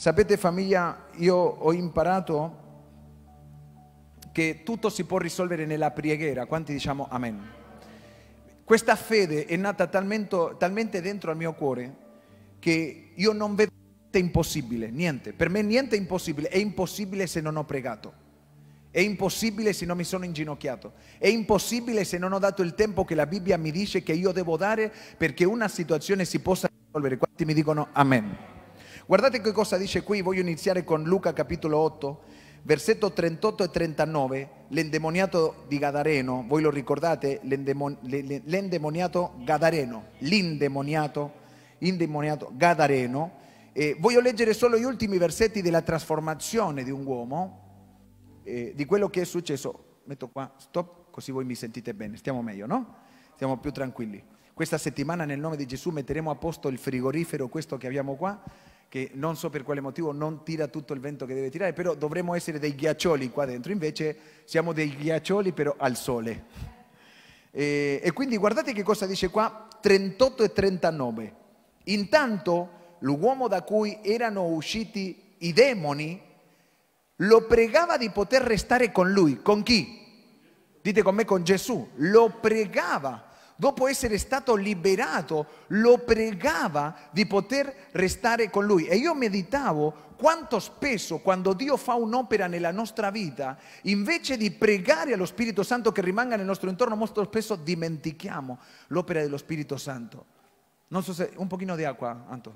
Sapete famiglia, io ho imparato che tutto si può risolvere nella preghiera. Quanti diciamo amen? Questa fede è nata talmente, talmente dentro al mio cuore che io non vedo niente impossibile, niente. Per me niente è impossibile. È impossibile se non ho pregato. È impossibile se non mi sono inginocchiato. È impossibile se non ho dato il tempo che la Bibbia mi dice che io devo dare perché una situazione si possa risolvere. Quanti mi dicono amen? Guardate che cosa dice qui, voglio iniziare con Luca capitolo 8, versetto 38 e 39, l'endemoniato di Gadareno, voi lo ricordate, l'endemoniato Gadareno, l'indemoniato, indemoniato Gadareno. Eh, voglio leggere solo gli ultimi versetti della trasformazione di un uomo, eh, di quello che è successo. Metto qua, stop, così voi mi sentite bene, stiamo meglio, no? Stiamo più tranquilli. Questa settimana nel nome di Gesù metteremo a posto il frigorifero, questo che abbiamo qua, che non so per quale motivo non tira tutto il vento che deve tirare, però dovremmo essere dei ghiaccioli qua dentro, invece siamo dei ghiaccioli però al sole. E, e quindi guardate che cosa dice qua, 38 e 39. Intanto l'uomo da cui erano usciti i demoni lo pregava di poter restare con lui. Con chi? Dite con me, con Gesù. Lo pregava dopo essere stato liberato, lo pregava di poter restare con lui. E io meditavo quanto spesso quando Dio fa un'opera nella nostra vita, invece di pregare allo Spirito Santo che rimanga nel nostro intorno, molto spesso dimentichiamo l'opera dello Spirito Santo. Non so se un pochino di acqua, Anto,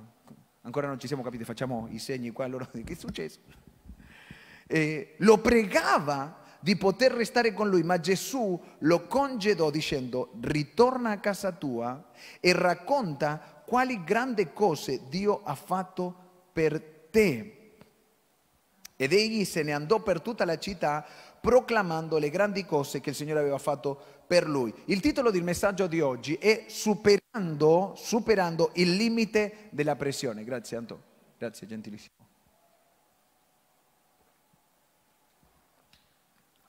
ancora non ci siamo capiti, facciamo i segni qua, allora che è successo? Eh, lo pregava di poter restare con lui, ma Gesù lo congedò dicendo ritorna a casa tua e racconta quali grandi cose Dio ha fatto per te. Ed egli se ne andò per tutta la città proclamando le grandi cose che il Signore aveva fatto per lui. Il titolo del messaggio di oggi è Superando, superando il limite della pressione. Grazie Anto, grazie gentilissimo.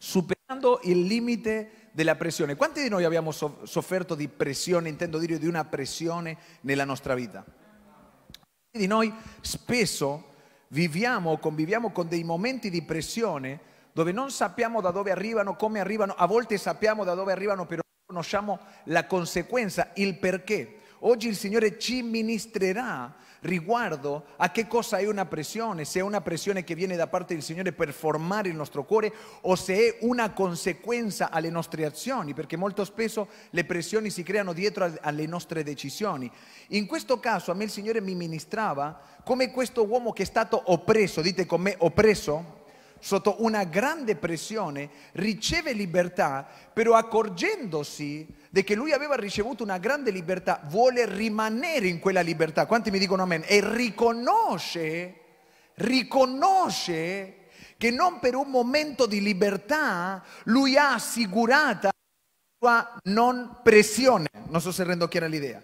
superando il limite della pressione. Quanti di noi abbiamo sofferto di pressione, intendo dire di una pressione nella nostra vita? Quanti di noi spesso viviamo o conviviamo con dei momenti di pressione dove non sappiamo da dove arrivano, come arrivano, a volte sappiamo da dove arrivano, però non conosciamo la conseguenza, il perché. Oggi il Signore ci ministrerà riguardo a che cosa è una pressione, se è una pressione che viene da parte del Signore per formare il nostro cuore o se è una conseguenza alle nostre azioni, perché molto spesso le pressioni si creano dietro alle nostre decisioni. In questo caso a me il Signore mi ministrava come questo uomo che è stato oppresso, dite con me oppresso, sotto una grande pressione, riceve libertà, però accorgendosi di che lui aveva ricevuto una grande libertà, vuole rimanere in quella libertà. Quanti mi dicono amen? E riconosce, riconosce che non per un momento di libertà lui ha assicurata la sua non pressione. Non so se rendo chiara l'idea.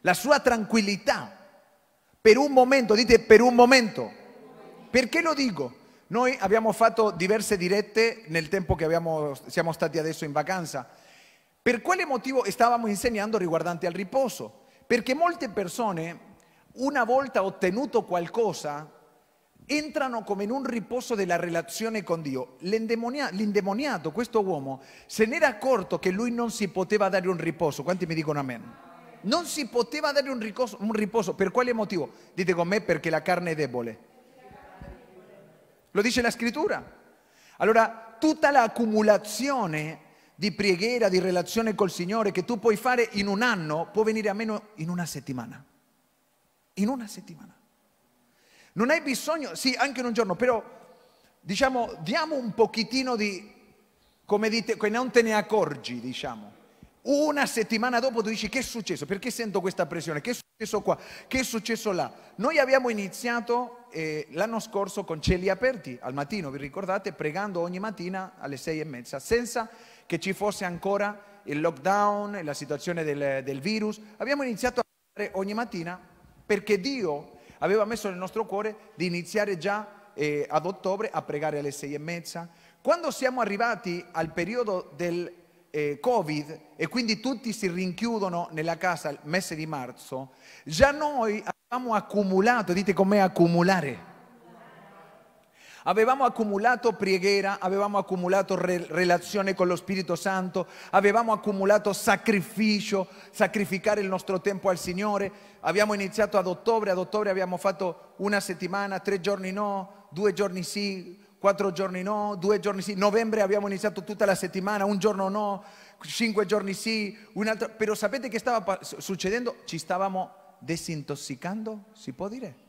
La sua tranquillità. Per un momento, dite per un momento. Perché lo dico? Noi abbiamo fatto diverse dirette nel tempo che abbiamo, siamo stati adesso in vacanza. Per quale motivo stavamo insegnando riguardante al riposo? Perché molte persone, una volta ottenuto qualcosa, entrano come in un riposo della relazione con Dio. l'indemoniato, questo uomo, se n'era accorto che lui non si poteva dare un riposo. Quanti mi dicono amen? Non si poteva dare un riposo, un riposo. Per quale motivo? Dite con me perché la carne è debole. Lo dice la scrittura. Allora, tutta l'accumulazione di preghiera, di relazione col Signore che tu puoi fare in un anno, può venire a meno in una settimana. In una settimana. Non hai bisogno, sì, anche in un giorno, però diciamo, diamo un pochettino di, come dite, che non te ne accorgi, diciamo. Una settimana dopo tu dici che è successo, perché sento questa pressione, che è successo qua, che è successo là. Noi abbiamo iniziato eh, l'anno scorso con cieli aperti al mattino, vi ricordate, pregando ogni mattina alle sei e mezza, senza che ci fosse ancora il lockdown, la situazione del, del virus. Abbiamo iniziato a pregare ogni mattina perché Dio aveva messo nel nostro cuore di iniziare già eh, ad ottobre a pregare alle sei e mezza. Quando siamo arrivati al periodo del eh, Covid e quindi tutti si rinchiudono nella casa il mese di marzo, già noi Abbiamo accumulato, dite com'è accumulare. Avevamo accumulato preghiera, avevamo accumulato re- relazione con lo Spirito Santo, avevamo accumulato sacrificio, sacrificare il nostro tempo al Signore. Abbiamo iniziato ad ottobre, ad ottobre abbiamo fatto una settimana, tre giorni no, due giorni sì, quattro giorni no, due giorni sì. Novembre abbiamo iniziato tutta la settimana, un giorno no, cinque giorni sì, un altro. Però sapete che stava succedendo? Ci stavamo desintossicando, si può dire?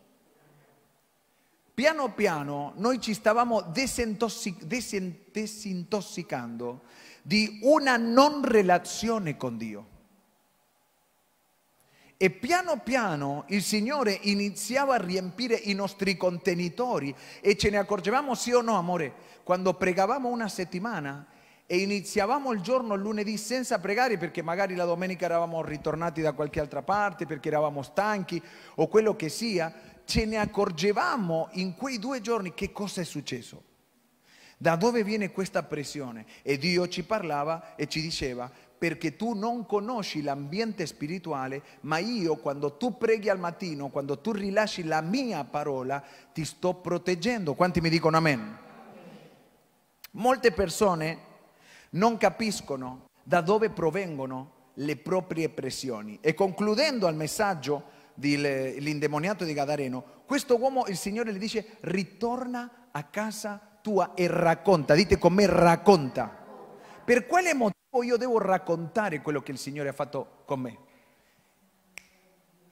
Piano piano noi ci stavamo desintossicando di una non relazione con Dio. E piano piano il Signore iniziava a riempire i nostri contenitori e ce ne accorgevamo sì o no, amore, quando pregavamo una settimana e iniziavamo il giorno lunedì senza pregare perché magari la domenica eravamo ritornati da qualche altra parte, perché eravamo stanchi o quello che sia, ce ne accorgevamo in quei due giorni che cosa è successo. Da dove viene questa pressione? E Dio ci parlava e ci diceva, perché tu non conosci l'ambiente spirituale, ma io quando tu preghi al mattino, quando tu rilasci la mia parola, ti sto proteggendo. Quanti mi dicono amen? Molte persone non capiscono da dove provengono le proprie pressioni. E concludendo al messaggio dell'indemoniato di Gadareno, questo uomo, il Signore le dice, ritorna a casa tua e racconta, dite con me racconta. Per quale motivo io devo raccontare quello che il Signore ha fatto con me?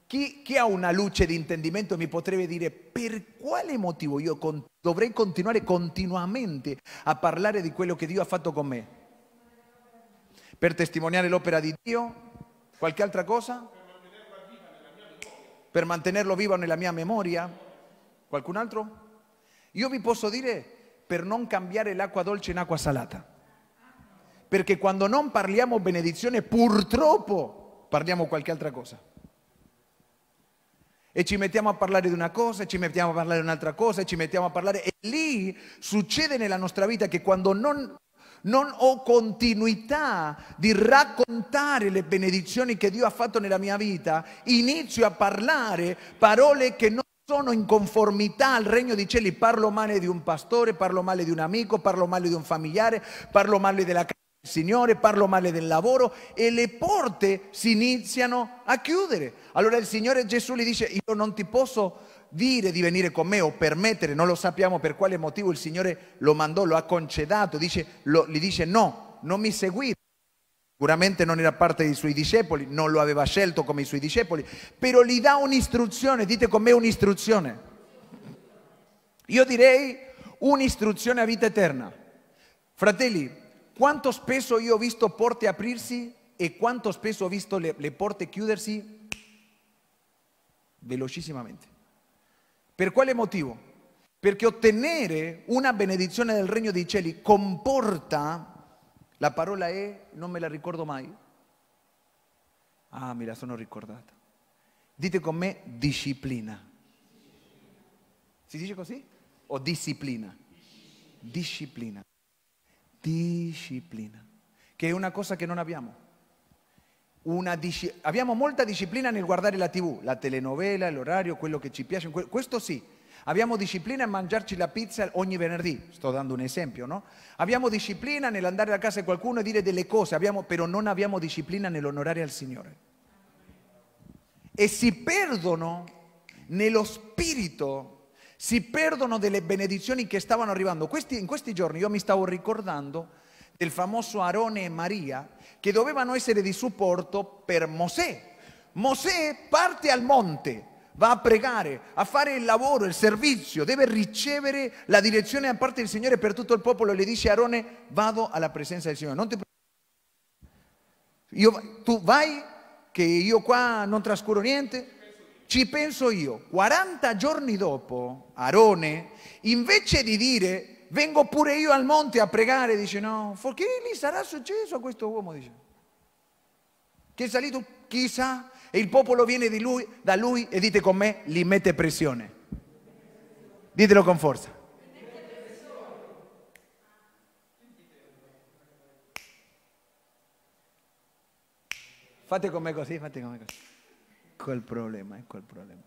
Chi, chi ha una luce di intendimento mi potrebbe dire per quale motivo io con, dovrei continuare continuamente a parlare di quello che Dio ha fatto con me? per testimoniare l'opera di Dio? Qualche altra cosa? Per mantenerlo vivo nella mia memoria? Qualcun altro? Io vi posso dire per non cambiare l'acqua dolce in acqua salata. Perché quando non parliamo benedizione purtroppo parliamo qualche altra cosa. E ci mettiamo a parlare di una cosa, e ci mettiamo a parlare di un'altra cosa, e ci mettiamo a parlare. E lì succede nella nostra vita che quando non non ho continuità di raccontare le benedizioni che Dio ha fatto nella mia vita. Inizio a parlare parole che non sono in conformità al regno dei cieli. Parlo male di un pastore, parlo male di un amico, parlo male di un familiare, parlo male della casa del Signore, parlo male del lavoro e le porte si iniziano a chiudere. Allora il Signore Gesù gli dice, io non ti posso dire di venire con me o permettere, non lo sappiamo per quale motivo il Signore lo mandò, lo ha concedato, dice, lo, gli dice no, non mi seguite. Sicuramente non era parte dei suoi discepoli, non lo aveva scelto come i suoi discepoli, però gli dà un'istruzione, dite con me un'istruzione. Io direi un'istruzione a vita eterna. Fratelli, quanto spesso io ho visto porte aprirsi e quanto spesso ho visto le, le porte chiudersi velocissimamente. Per quale motivo? Perché ottenere una benedizione del regno di cieli comporta, la parola è, non me la ricordo mai, ah me la sono ricordata, dite con me disciplina. Si dice così? O disciplina? Disciplina. Disciplina. Che è una cosa che non abbiamo. Disci- abbiamo molta disciplina nel guardare la tv, la telenovela, l'orario, quello che ci piace, questo sì. Abbiamo disciplina nel mangiarci la pizza ogni venerdì, sto dando un esempio, no? Abbiamo disciplina nell'andare a casa di qualcuno e dire delle cose, abbiamo, però non abbiamo disciplina nell'onorare al Signore. E si perdono nello spirito, si perdono delle benedizioni che stavano arrivando. Questi, in questi giorni io mi stavo ricordando del famoso Aarone e Maria, che dovevano essere di supporto per Mosè. Mosè parte al monte, va a pregare, a fare il lavoro, il servizio, deve ricevere la direzione da parte del Signore per tutto il popolo. Le dice a Aarone, vado alla presenza del Signore, non ti io, tu vai, che io qua non trascuro niente, ci penso io. 40 giorni dopo, Aarone, invece di dire vengo pure io al monte a pregare, dice no, perché lì sarà successo a questo uomo, dice, che è salito chissà, e il popolo viene lui, da lui e dite con me, li mette pressione. Ditelo con forza. Fate con me così, fate con me così. Ecco il problema, ecco il problema.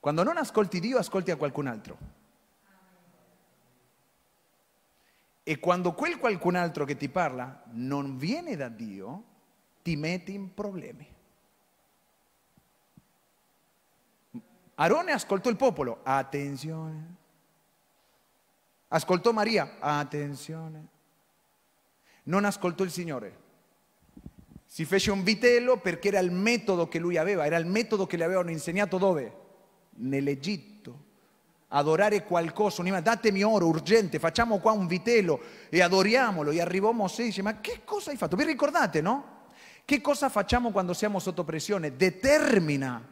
Quando non ascolti Dio, ascolti a qualcun altro. E quando quel qualcun altro che ti parla non viene da Dio, ti metti in problemi. Aarone ascoltò il popolo, attenzione. Ascoltò Maria, attenzione. Non ascoltò il Signore. Si fece un vitello perché era il metodo che lui aveva, era il metodo che le avevano insegnato dove? Nell'Egitto adorare qualcosa, datemi oro urgente, facciamo qua un vitello e adoriamolo. E arrivò Mosè e dice, ma che cosa hai fatto? Vi ricordate, no? Che cosa facciamo quando siamo sotto pressione? Determina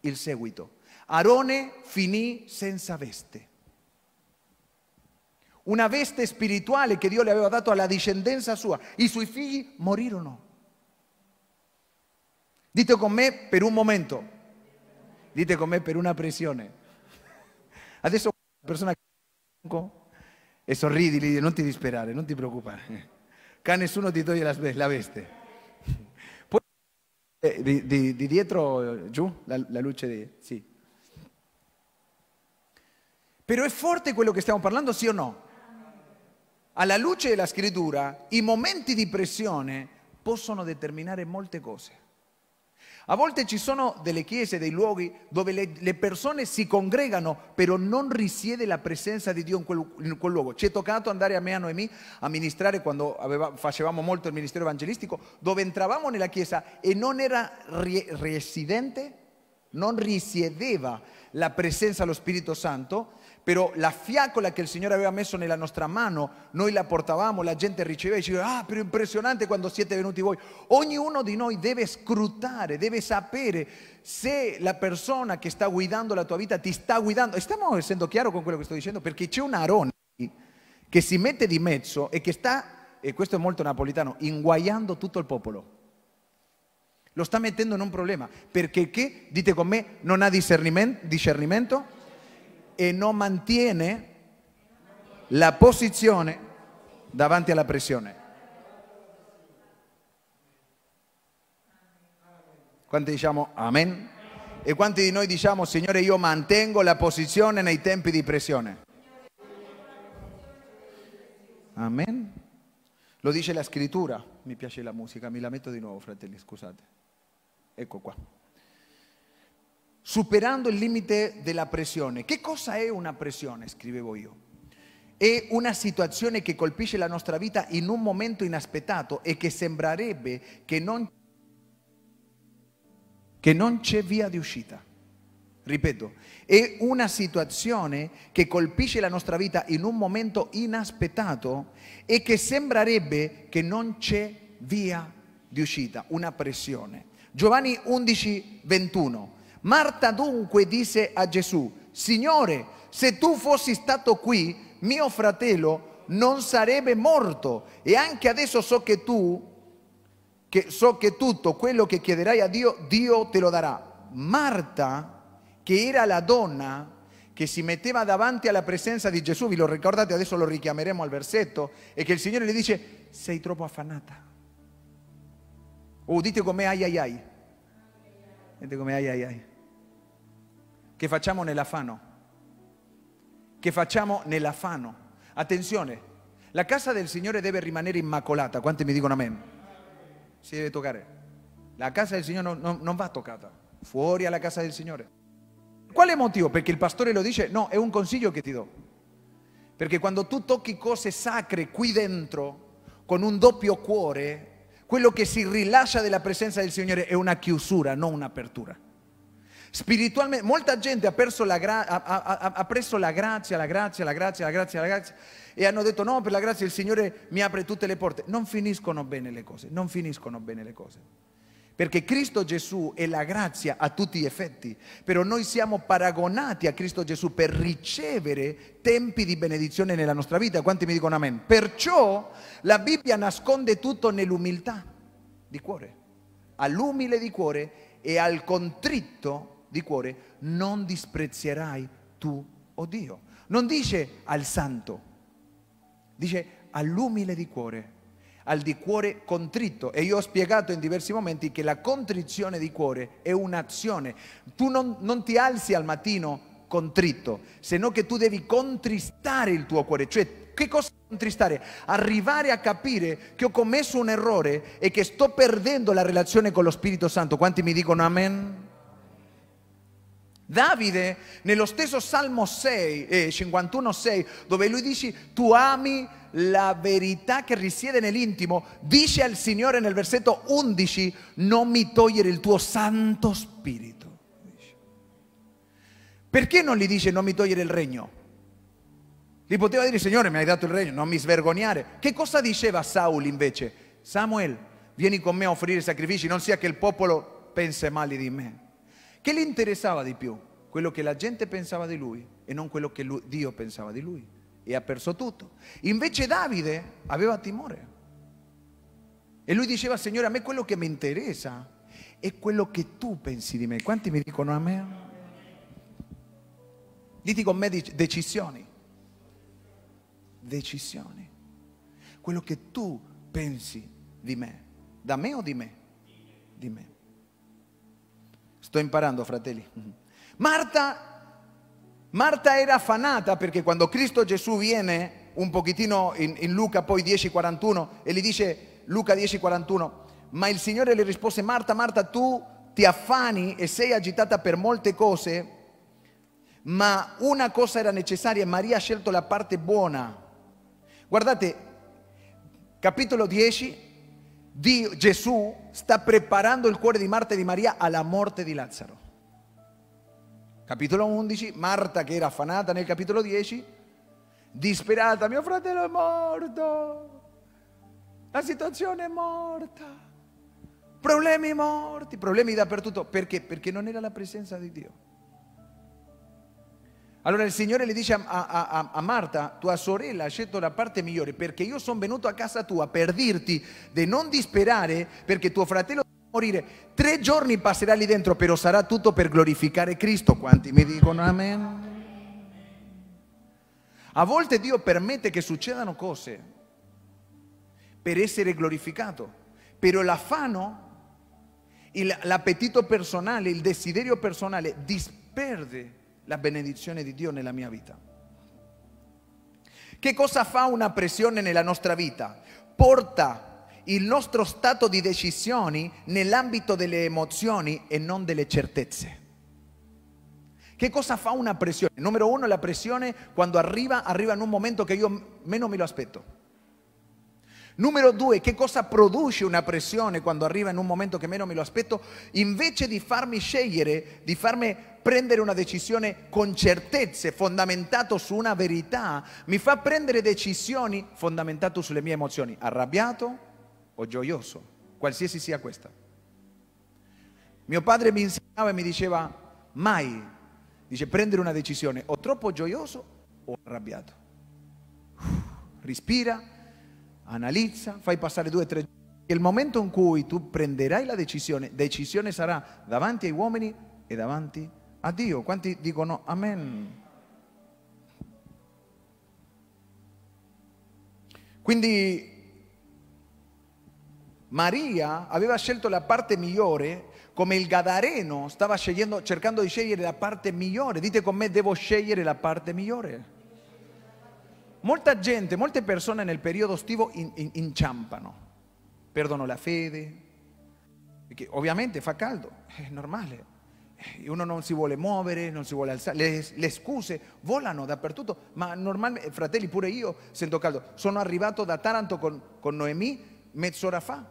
il seguito. Aarone finì senza veste. Una veste spirituale che Dio le aveva dato alla discendenza sua. I suoi figli morirono. Dite con me per un momento. Dite con me per una pressione Adesso una persona e sorridi, gli dice non ti disperare, non ti preoccupare, che a nessuno ti toglie la, veste. Poi eh, di, di, di dietro giù la, la luce, di, sì. Però è forte quello che stiamo parlando, sì o no? Alla luce della scrittura, i momenti di pressione possono determinare molte cose. A volte ci sono delle chiese, dei luoghi dove le, le persone si congregano, però non risiede la presenza di Dio in quel, in quel luogo. Ci è toccato andare a me a Noemi a ministrare quando aveva, facevamo molto il ministero evangelistico, dove entravamo nella chiesa e non era ri, residente, non risiedeva la presenza dello Spirito Santo però la fiaccola che il Signore aveva messo nella nostra mano, noi la portavamo, la gente riceveva e diceva, ah, però impressionante quando siete venuti voi. Ognuno di noi deve scrutare, deve sapere se la persona che sta guidando la tua vita ti sta guidando. Stiamo essendo chiaro con quello che sto dicendo? Perché c'è un Arone che si mette di mezzo e che sta, e questo è molto napolitano, inguaiando tutto il popolo. Lo sta mettendo in un problema. Perché che, dite con me, non ha discernimento? e non mantiene la posizione davanti alla pressione. Quanti diciamo amen? E quanti di noi diciamo Signore io mantengo la posizione nei tempi di pressione? Amen. Lo dice la scrittura. Mi piace la musica, mi la metto di nuovo fratelli, scusate. Ecco qua superando il limite della pressione. Che cosa è una pressione? Scrivevo io. È una situazione che colpisce la nostra vita in un momento inaspettato e che sembrerebbe che non, che non c'è via di uscita. Ripeto, è una situazione che colpisce la nostra vita in un momento inaspettato e che sembrerebbe che non c'è via di uscita, una pressione. Giovanni 11, 21. Marta dunque disse a Gesù, Signore, se tu fossi stato qui, mio fratello non sarebbe morto e anche adesso so che tu, che so che tutto quello che chiederai a Dio, Dio te lo darà. Marta, che era la donna che si metteva davanti alla presenza di Gesù, vi lo ricordate, adesso lo richiameremo al versetto, e che il Signore le dice, sei troppo affannata. Oh, dite come ai ai ai. Dite come ai ai ai che facciamo nell'affanno. Che facciamo nell'affanno. Attenzione, la casa del Signore deve rimanere immacolata. Quanti mi dicono amen? Si deve toccare. La casa del Signore non, non, non va toccata. Fuori alla casa del Signore. Qual è il motivo? Perché il pastore lo dice? No, è un consiglio che ti do. Perché quando tu tocchi cose sacre qui dentro, con un doppio cuore, quello che si rilascia della presenza del Signore è una chiusura, non un'apertura. Spiritualmente, molta gente ha, perso la gra- ha, ha, ha preso la grazia, la grazia, la grazia, la grazia, la grazia e hanno detto no, per la grazia il Signore mi apre tutte le porte. Non finiscono bene le cose, non finiscono bene le cose. Perché Cristo Gesù è la grazia a tutti gli effetti, però noi siamo paragonati a Cristo Gesù per ricevere tempi di benedizione nella nostra vita. Quanti mi dicono amen? Perciò la Bibbia nasconde tutto nell'umiltà di cuore. All'umile di cuore e al contritto di cuore, non disprezzerai tu, o oh Dio. Non dice al santo, dice all'umile di cuore, al di cuore contritto. E io ho spiegato in diversi momenti che la contrizione di cuore è un'azione. Tu non, non ti alzi al mattino contritto, se no che tu devi contristare il tuo cuore, cioè che cosa contristare? Arrivare a capire che ho commesso un errore e che sto perdendo la relazione con lo Spirito Santo. Quanti mi dicono amen? Davide, nello stesso Salmo 6, eh, 51, 6, dove lui dice, tu ami la verità che risiede nell'intimo, dice al Signore nel versetto 11, non mi togliere il tuo Santo Spirito. Perché non gli dice non mi togliere il regno? Gli poteva dire, Signore, mi hai dato il regno, non mi svergognare. Che cosa diceva Saul invece? Samuel, vieni con me a offrire sacrifici, non sia che il popolo pensi male di me. Che gli interessava di più? Quello che la gente pensava di lui e non quello che lui, Dio pensava di lui. E ha perso tutto. Invece Davide aveva timore. E lui diceva, Signore, a me quello che mi interessa è quello che tu pensi di me. Quanti mi dicono a me? Diti con me decisioni. Decisioni. Quello che tu pensi di me. Da me o di me? Di me. Sto imparando, fratelli. Mhm. Marta, Marta era affanata perché quando Cristo Gesù viene, un pochettino in, in Luca poi 10:41, e gli dice, Luca 10:41, ma il Signore le rispose, Marta, Marta, tu ti affani e sei agitata per molte cose, ma una cosa era necessaria e Maria ha scelto la parte buona. Guardate, capitolo 10, Dio, Gesù sta preparando il cuore di Marta e di Maria alla morte di Lazzaro. Capitolo 11, Marta che era affannata nel capitolo 10, disperata, mio fratello è morto, la situazione è morta, problemi morti, problemi dappertutto. Perché? Perché non era la presenza di Dio. Allora il Signore le dice a, a, a, a, Marta, tua sorella ha scelto la parte migliore perché io sono venuto a casa tua per dirti di non disperare perché tuo fratello deve morire. Tre giorni passerà lì dentro, però sarà tutto per glorificare Cristo. Quanti mi dicono amen? A volte Dio permette che succedano cose per essere glorificato, però l'affano, l'appetito personale, il desiderio personale disperde la benedizione di Dio nella mia vita. Che cosa fa una pressione nella nostra vita? Porta il nostro stato di decisioni nell'ambito delle emozioni e non delle certezze. Che cosa fa una pressione? Numero uno, la pressione quando arriva, arriva in un momento che io meno me lo aspetto. Numero due, che cosa produce una pressione quando arriva in un momento che meno me lo aspetto? Invece di farmi scegliere, di farmi prendere una decisione con certezze, fondamentato su una verità, mi fa prendere decisioni fondamentate sulle mie emozioni, arrabbiato o gioioso, qualsiasi sia questa. Mio padre mi insegnava e mi diceva mai, dice prendere una decisione o troppo gioioso o arrabbiato. Respira analizza, fai passare due o tre giorni. Il momento in cui tu prenderai la decisione, decisione sarà davanti ai uomini e davanti a Dio. Quanti dicono amen? Quindi Maria aveva scelto la parte migliore, come il Gadareno stava cercando di scegliere la parte migliore. Dite con me, devo scegliere la parte migliore. Molta gente, molte persone nel periodo estivo in, in, inciampano, perdono la fede, perché ovviamente fa caldo, è normale, uno non si vuole muovere, non si vuole alzare, le, le scuse volano dappertutto, ma normalmente, fratelli, pure io sento caldo. Sono arrivato da Taranto con, con Noemi mezz'ora fa,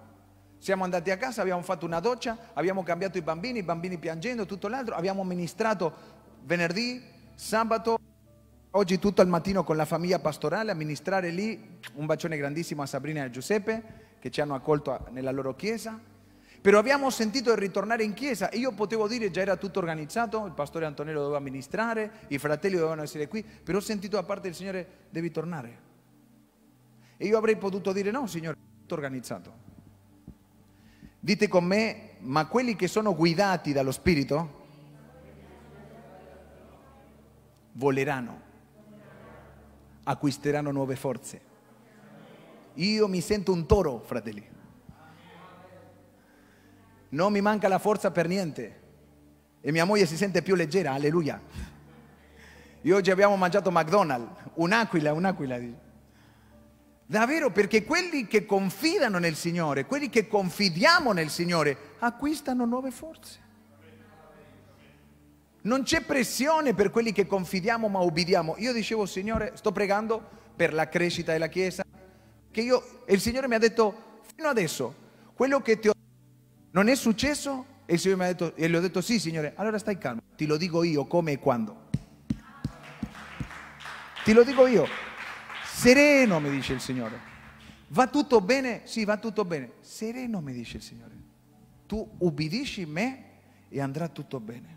siamo andati a casa, abbiamo fatto una doccia, abbiamo cambiato i bambini, i bambini piangendo, tutto l'altro, abbiamo ministrato venerdì, sabato, Oggi tutto il mattino con la famiglia pastorale a ministrare lì. Un bacione grandissimo a Sabrina e a Giuseppe che ci hanno accolto nella loro chiesa. Però abbiamo sentito di ritornare in chiesa e io potevo dire già era tutto organizzato, il pastore Antonello doveva ministrare, i fratelli dovevano essere qui, però ho sentito da parte del Signore devi tornare. E io avrei potuto dire no Signore, tutto organizzato. Dite con me, ma quelli che sono guidati dallo Spirito voleranno acquisteranno nuove forze. Io mi sento un toro, fratelli. Non mi manca la forza per niente. E mia moglie si sente più leggera, alleluia. E oggi abbiamo mangiato McDonald's, un'aquila, un'aquila. Davvero, perché quelli che confidano nel Signore, quelli che confidiamo nel Signore, acquistano nuove forze. Non c'è pressione per quelli che confidiamo ma obbediamo. Io dicevo, Signore, sto pregando per la crescita della Chiesa. Che io, il Signore mi ha detto, fino adesso, quello che ti ho detto non è successo? E il Signore mi ha detto, e gli ho detto, sì Signore, allora stai calmo, ti lo dico io come e quando. Ti lo dico io. Sereno, mi dice il Signore. Va tutto bene? Sì, va tutto bene. Sereno, mi dice il Signore. Tu ubbidisci me e andrà tutto bene.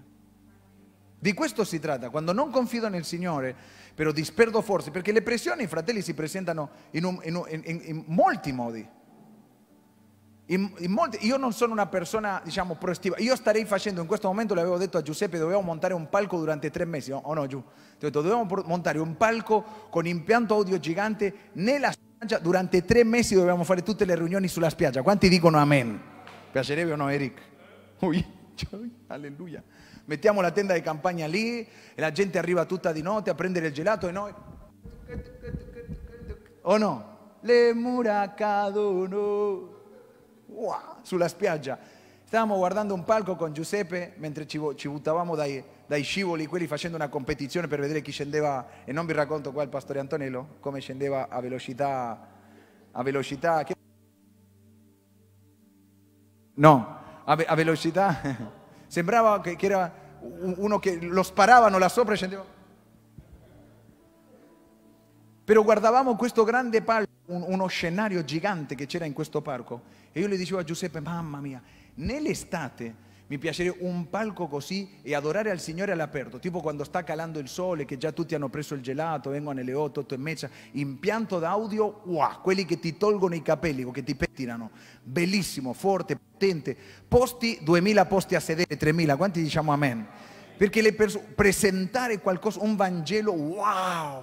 Di questo si tratta, quando non confido nel Signore, però disperdo forze, perché le pressioni, fratelli, si presentano in, un, in, un, in, in molti modi. Molti, io non sono una persona, diciamo, proestiva. Io starei facendo, in questo momento l'avevo detto a Giuseppe, dovevo montare un palco durante tre mesi, o oh no Giù? Ti ho detto, dovevamo montare un palco con impianto audio gigante nella spiaggia, durante tre mesi dovevamo fare tutte le riunioni sulla spiaggia. Quanti dicono amen? Piacerebbe o no Eric? Ui, alleluia. Mettiamo la tenda di campagna lì e la gente arriva tutta di notte a prendere il gelato e noi... O oh no? Le mura cadono. Wow, sulla spiaggia. Stavamo guardando un palco con Giuseppe mentre ci, ci buttavamo dai, dai, scivoli, quelli facendo una competizione per vedere chi scendeva, e non vi racconto qua il pastore Antonello, come scendeva a velocità, a velocità... No, a, ve, a velocità... Sembrava che, che era uno che lo sparavano là sopra e scendeva. Però guardavamo questo grande palco, un, uno scenario gigante che c'era in questo parco. E io le dicevo a Giuseppe, mamma mia, nell'estate mi piacerebbe un palco così e adorare al Signore all'aperto, tipo quando sta calando il sole, che già tutti hanno preso il gelato, vengono alle 8, 8 e mezza, impianto d'audio, wow, quelli che ti tolgono i capelli, che ti pettinano, bellissimo, forte, potente, posti, 2000 posti a sedere, 3000, quanti diciamo amen? Perché le presentare qualcosa, un Vangelo, wow!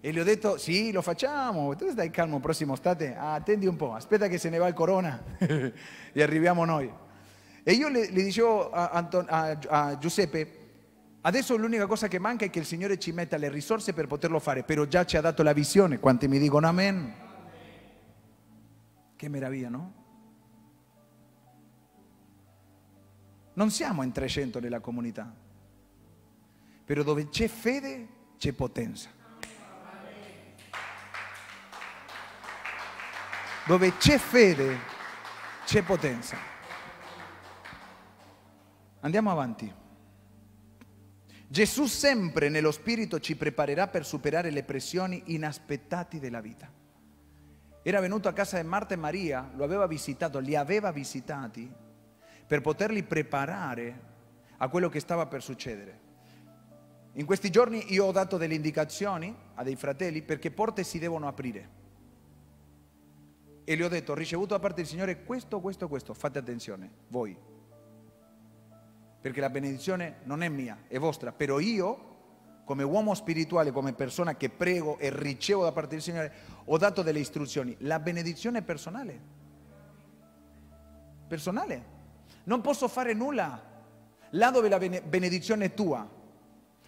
E gli ho detto, sì, lo facciamo, tu stai calmo, prossimo state, attendi un po', aspetta che se ne va il corona e arriviamo noi. E io le, le dicevo a, Anton, a, a Giuseppe, adesso l'unica cosa che manca è che il Signore ci metta le risorse per poterlo fare, però già ci ha dato la visione. Quanti mi dicono amen? Che meraviglia, no? Non siamo in 300 nella comunità, però dove c'è fede c'è potenza. Dove c'è fede c'è potenza. Andiamo avanti. Gesù sempre nello Spirito ci preparerà per superare le pressioni inaspettate della vita. Era venuto a casa di Marta e Maria, lo aveva visitato, li aveva visitati per poterli preparare a quello che stava per succedere. In questi giorni io ho dato delle indicazioni a dei fratelli perché porte si devono aprire. E gli ho detto, ho ricevuto da parte del Signore questo, questo, questo, fate attenzione, voi, perché la benedizione non è mia, è vostra, però io come uomo spirituale, come persona che prego e ricevo da parte del Signore, ho dato delle istruzioni. La benedizione è personale. Personale. Non posso fare nulla là dove la benedizione è tua.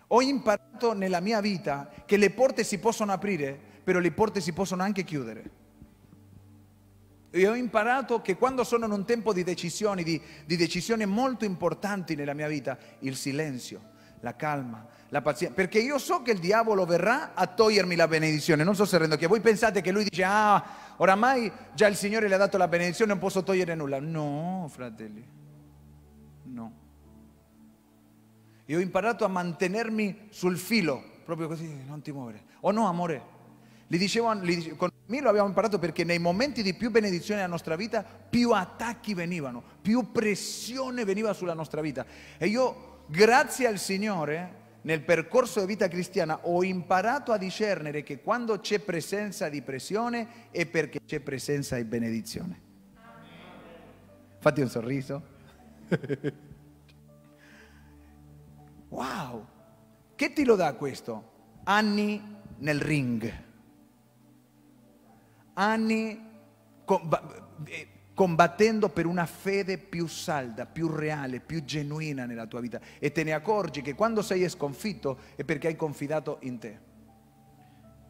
Ho imparato nella mia vita che le porte si possono aprire, però le porte si possono anche chiudere. E ho imparato che quando sono in un tempo di decisioni, di, di decisioni molto importanti nella mia vita, il silenzio, la calma, la pazienza, perché io so che il diavolo verrà a togliermi la benedizione, non so se rendo che voi pensate che lui dice, ah, oramai già il Signore le ha dato la benedizione, non posso togliere nulla. No, fratelli, no. Io ho imparato a mantenermi sul filo, proprio così, non ti muovere. O oh no, amore, gli dicevo, gli dicevo con mi lo abbiamo imparato perché nei momenti di più benedizione nella nostra vita, più attacchi venivano, più pressione veniva sulla nostra vita. E io, grazie al Signore, nel percorso di vita cristiana ho imparato a discernere che quando c'è presenza di pressione è perché c'è presenza di benedizione. Fatti un sorriso. wow! Che ti lo dà questo? Anni nel ring anni eh, combattendo per una fede più salda, più reale, più genuina nella tua vita e te ne accorgi che quando sei sconfitto è perché hai confidato in te,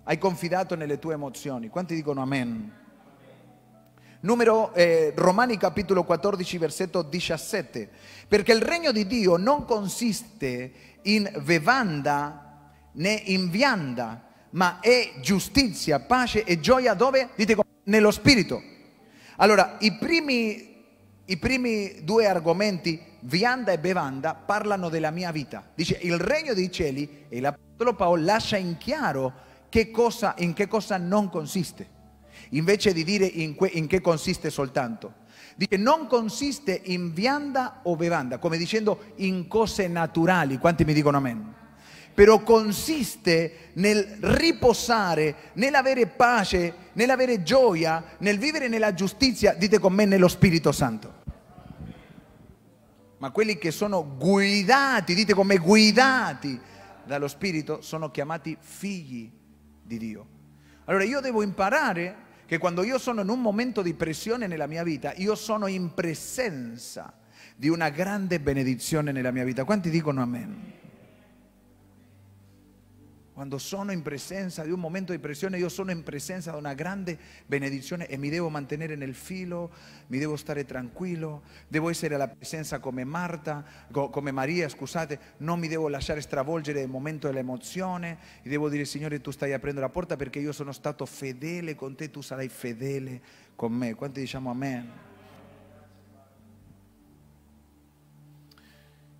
hai confidato nelle tue emozioni. Quanti dicono amen? Numero eh, Romani capitolo 14 versetto 17, perché il regno di Dio non consiste in bevanda né in vianda, ma è giustizia, pace e gioia dove? Dite come? Nello spirito. Allora, i primi, i primi due argomenti, vianda e bevanda, parlano della mia vita. Dice il regno dei cieli e l'Apostolo Paolo lascia in chiaro che cosa, in che cosa non consiste, invece di dire in, que, in che consiste soltanto. Dice non consiste in vianda o bevanda, come dicendo in cose naturali. Quanti mi dicono amen? però consiste nel riposare, nell'avere pace, nell'avere gioia, nel vivere nella giustizia, dite con me, nello Spirito Santo. Ma quelli che sono guidati, dite con me, guidati dallo Spirito, sono chiamati figli di Dio. Allora io devo imparare che quando io sono in un momento di pressione nella mia vita, io sono in presenza di una grande benedizione nella mia vita. Quanti dicono amen? Quando sono in presenza di un momento di pressione, io sono in presenza di una grande benedizione e mi devo mantenere nel filo, mi devo stare tranquillo, devo essere alla presenza come Marta, come Maria, scusate, non mi devo lasciare stravolgere del momento dell'emozione e devo dire Signore tu stai aprendo la porta perché io sono stato fedele con te, tu sarai fedele con me. Quanti diciamo amen?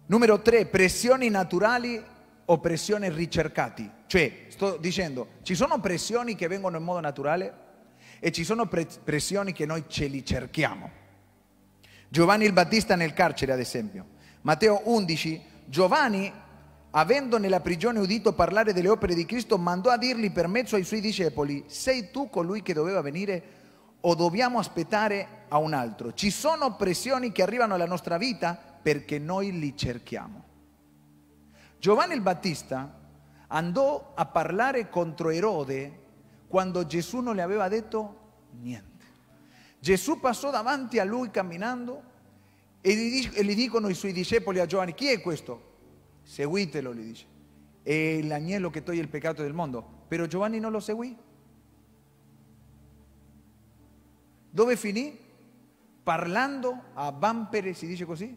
Numero 3, pressioni naturali oppressioni ricercate. cioè sto dicendo ci sono pressioni che vengono in modo naturale e ci sono pressioni che noi ce li cerchiamo. Giovanni il Battista nel carcere ad esempio, Matteo 11, Giovanni avendo nella prigione udito parlare delle opere di Cristo mandò a dirgli per mezzo ai suoi discepoli, sei tu colui che doveva venire o dobbiamo aspettare a un altro? Ci sono pressioni che arrivano alla nostra vita perché noi li cerchiamo. Giovanni il Battista andò a parlare contro Erode quando Gesù non le aveva detto niente. Gesù passò davanti a lui camminando e gli, e gli dicono i suoi discepoli a Giovanni, chi è questo? Seguitelo, gli dice, è l'agnello che toglie il peccato del mondo. Però Giovanni non lo seguì. Dove finì? Parlando a bambere, si dice così?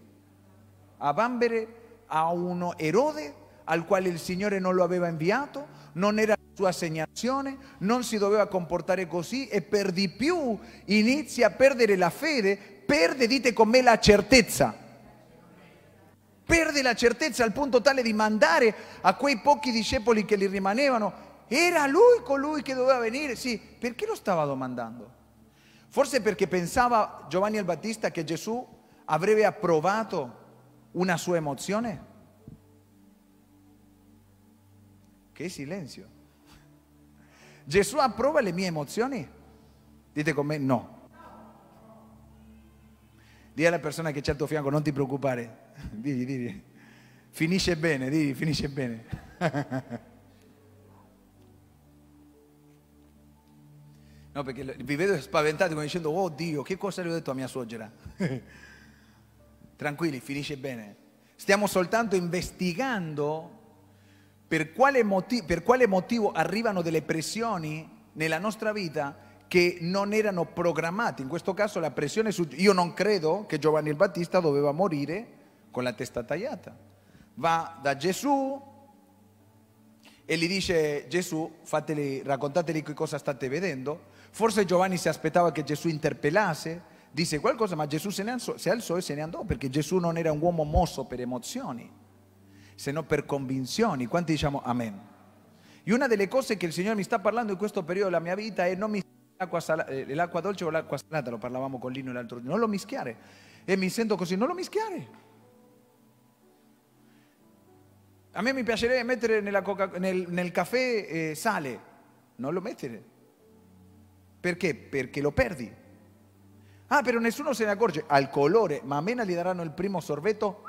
A bambere a uno Erode al quale il Signore non lo aveva inviato, non era la sua assegnazione, non si doveva comportare così e per di più inizia a perdere la fede, perde, dite con me, la certezza. Perde la certezza al punto tale di mandare a quei pochi discepoli che gli rimanevano, era lui colui che doveva venire, sì, perché lo stava domandando? Forse perché pensava Giovanni il Battista che Gesù avrebbe approvato una sua emozione? Che silenzio. Gesù approva le mie emozioni? Dite con me no. Dì alla persona che c'è al tuo fianco, non ti preoccupare. Digli, digli. Finisce bene, digli, finisce bene. No, perché vi vedo spaventati come dicendo, oh Dio, che cosa le ho detto a mia suocera? Tranquilli, finisce bene. Stiamo soltanto investigando per quale, motivo, per quale motivo arrivano delle pressioni nella nostra vita che non erano programmate. In questo caso la pressione su... Io non credo che Giovanni il Battista doveva morire con la testa tagliata. Va da Gesù e gli dice Gesù, fateli, raccontateli che cosa state vedendo. Forse Giovanni si aspettava che Gesù interpellasse, disse qualcosa, ma Gesù se ne alzò, si alzò e se ne andò perché Gesù non era un uomo mosso per emozioni, se non per convinzioni. Quanti diciamo amen? E una delle cose che il Signore mi sta parlando in questo periodo della mia vita è non mischiare l'acqua, salata, eh, l'acqua dolce con l'acqua salata, lo parlavamo con Lino l'altro giorno, non lo mischiare. E mi sento così, non lo mischiare. A me mi piacerebbe mettere coca, nel, nel, caffè eh, sale, non lo mettere. Perché? Perché lo perdi. Ah, però nessuno se ne accorge. Al colore, ma appena gli daranno il primo sorbetto,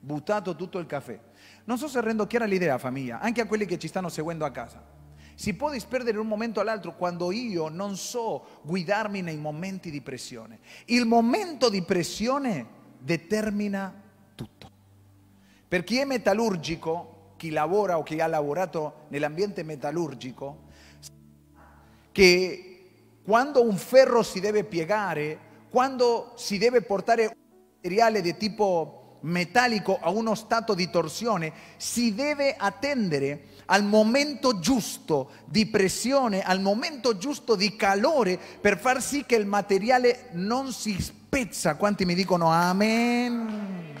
buttato tutto il caffè. Non so se rendo chiara l'idea, famiglia, anche a quelli che ci stanno seguendo a casa. Si può disperdere un momento all'altro quando io non so guidarmi nei momenti di pressione. Il momento di pressione determina tutto. Per chi è metallurgico, chi lavora o chi ha lavorato nell'ambiente metallurgico, che quando un ferro si deve piegare, quando si deve portare un materiale di tipo metallico a uno stato di torsione, si deve attendere al momento giusto di pressione, al momento giusto di calore per far sì che il materiale non si spezza. Quanti mi dicono amen?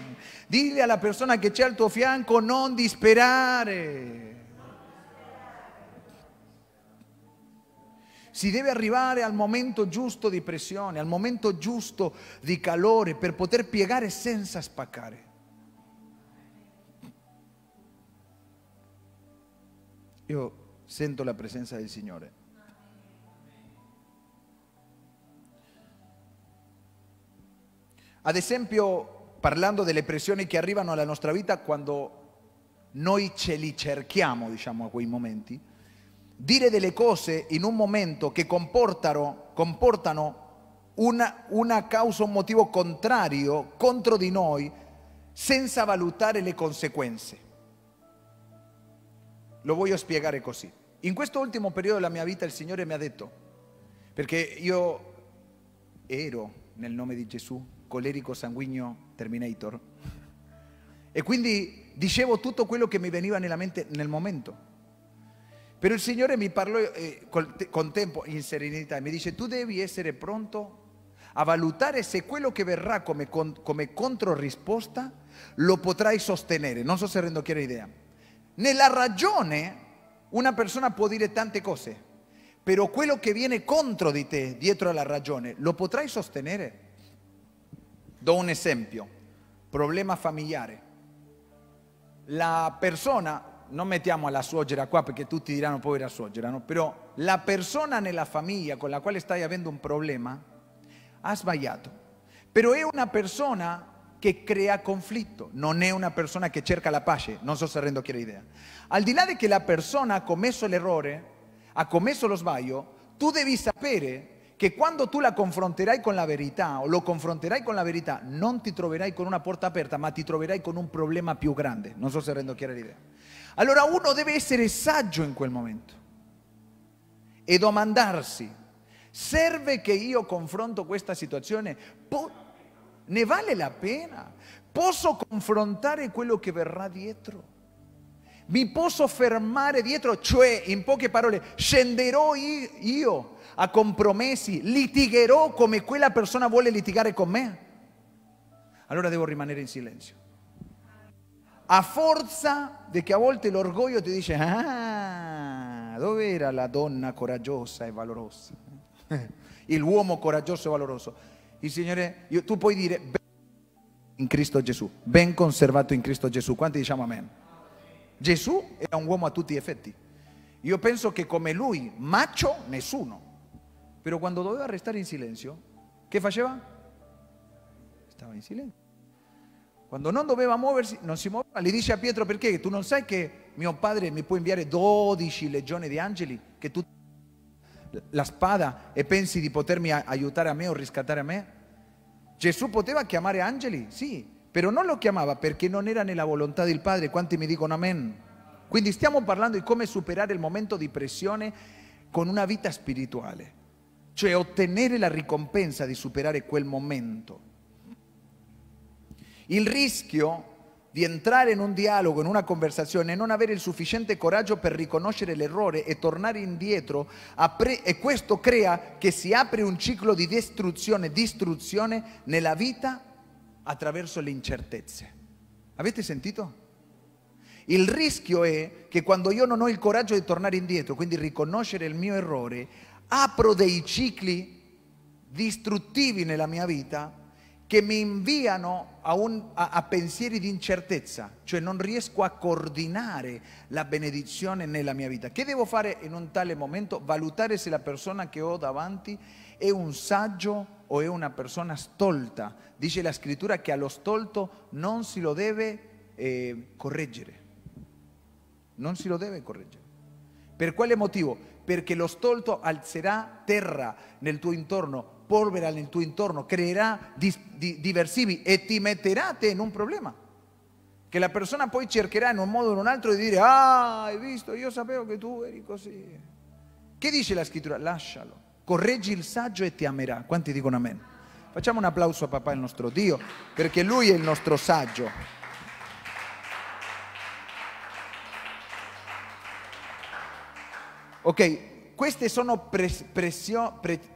Dile alla persona che c'è al tuo fianco non disperare. si deve arrivare al momento giusto di pressione, al momento giusto di calore per poter piegare senza spaccare. Io sento la presenza del Signore. Ad esempio, parlando delle pressioni che arrivano alla nostra vita quando noi ce li cerchiamo, diciamo, a quei momenti, dire delle cose in un momento che comportano, comportano una, una causa, un motivo contrario contro di noi senza valutare le conseguenze. Lo voglio spiegare così. In questo ultimo periodo della mia vita il Signore mi ha detto, perché io ero nel nome di Gesù, colerico sanguigno Terminator, e quindi dicevo tutto quello che mi veniva nella mente nel momento. Pero el Señor mi parlò eh, con tempo, in serenità, Me dice, tú devi essere pronto a valutare se quello que verrà come, come controrisposta lo potrai sostenere. Non so se rendo chiara idea. Nella ragione una persona puede dire tante cose, Pero quello que viene contro di te, dietro la ragione, lo potrai sostenere. Do un esempio, problema familiares. La persona non mettiamo la suogera qua perché tutti diranno povera suogera, no? però la persona nella famiglia con la quale stai avendo un problema ha sbagliato, però è una persona che crea conflitto, non è una persona che cerca la pace, non so se rendo chiara idea. Al di là di che la persona ha commesso l'errore, ha commesso lo sbaglio, tu devi sapere che quando tu la confronterai con la verità o lo confronterai con la verità, non ti troverai con una porta aperta, ma ti troverai con un problema più grande. Non so se rendo chiara l'idea. Allora uno deve essere saggio in quel momento e domandarsi, serve che io confronto questa situazione? Po- ne vale la pena? Posso confrontare quello che verrà dietro? Mi posso fermare dietro? Cioè, in poche parole, scenderò io a compromessi, litigherò come quella persona vuole litigare con me? Allora devo rimanere in silenzio a forza di che a volte l'orgoglio ti dice, ah, dove era la donna coraggiosa e valorosa? Il uomo coraggioso e valoroso. Il Signore, io, tu puoi dire, ben in Cristo Gesù, ben conservato in Cristo Gesù. Quanti diciamo amen? Gesù era un uomo a tutti gli effetti. Io penso che come lui, macho, nessuno. Però quando doveva restare in silenzio, che faceva? Stava in silenzio. Quando non doveva muoversi, non si muoveva, gli dice a Pietro perché tu non sai che mio padre mi può inviare 12 legioni di angeli, che tu la spada e pensi di potermi aiutare a me o riscattare a me? Gesù poteva chiamare angeli, sì, però non lo chiamava perché non era nella volontà del Padre, quanti mi dicono amen? Quindi stiamo parlando di come superare il momento di pressione con una vita spirituale, cioè ottenere la ricompensa di superare quel momento. Il rischio di entrare in un dialogo, in una conversazione e non avere il sufficiente coraggio per riconoscere l'errore e tornare indietro e questo crea che si apre un ciclo di distruzione, distruzione nella vita attraverso le incertezze. Avete sentito? Il rischio è che quando io non ho il coraggio di tornare indietro, quindi riconoscere il mio errore, apro dei cicli distruttivi nella mia vita che mi inviano a, un, a, a, pensieri di incertezza, cioè non riesco a coordinare la benedizione nella mia vita. Che devo fare in un tale momento? Valutare se la persona che ho davanti è un saggio o è una persona stolta. Dice la scrittura che allo stolto non si lo deve eh, correggere. Non si lo deve correggere. Per quale motivo? Perché lo stolto alzerà terra nel tuo intorno, polvere nel tuo intorno, creerà dis, di, diversivi e ti metterà te in un problema. Che la persona poi cercherà in un modo o in un altro di dire, ah, hai visto, io sapevo che tu eri così. Che dice la scrittura? Lascialo, correggi il saggio e ti amerà. Quanti dicono amen? Facciamo un applauso a papà il nostro Dio, perché lui è il nostro saggio. Ok, queste sono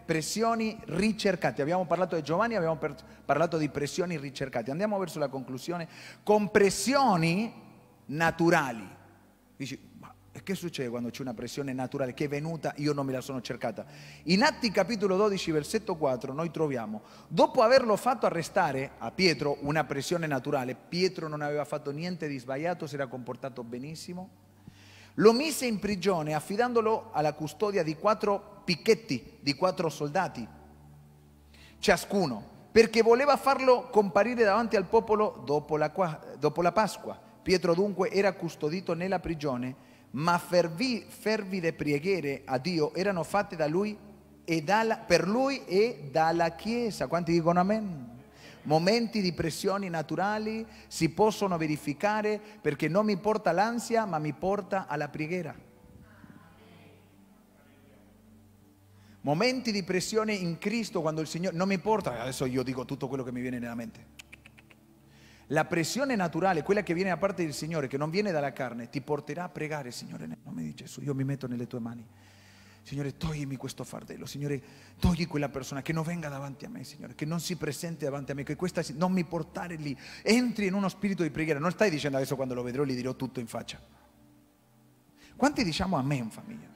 pressioni ricercate. Abbiamo parlato di Giovanni, abbiamo parlato di pressioni ricercate. Andiamo verso la conclusione. Con pressioni naturali. Dici, ma che succede quando c'è una pressione naturale che è venuta, io non me la sono cercata? In Atti capitolo 12, versetto 4, noi troviamo, dopo averlo fatto arrestare a Pietro, una pressione naturale, Pietro non aveva fatto niente di sbagliato, si era comportato benissimo, lo mise in prigione affidandolo alla custodia di quattro picchetti, di quattro soldati, ciascuno, perché voleva farlo comparire davanti al popolo dopo la, dopo la Pasqua. Pietro dunque era custodito nella prigione, ma fervi, fervide preghiere a Dio erano fatte da lui dalla, per lui e dalla Chiesa. Quanti dicono amen? Momenti di pressioni naturali si possono verificare perché non mi porta l'ansia ma mi porta alla preghiera. Momenti di pressione in Cristo quando il Signore non mi porta, adesso io dico tutto quello che mi viene nella mente. La pressione naturale, quella che viene da parte del Signore, che non viene dalla carne, ti porterà a pregare, Signore, nel nome di Gesù. Io mi metto nelle tue mani. Signore, toglimi questo fardello, Signore, togli quella persona che non venga davanti a me, Signore, che non si presenti davanti a me, che questa non mi portare lì. Entri in uno spirito di preghiera, non stai dicendo adesso quando lo vedrò gli dirò tutto in faccia. Quanti diciamo a me in famiglia?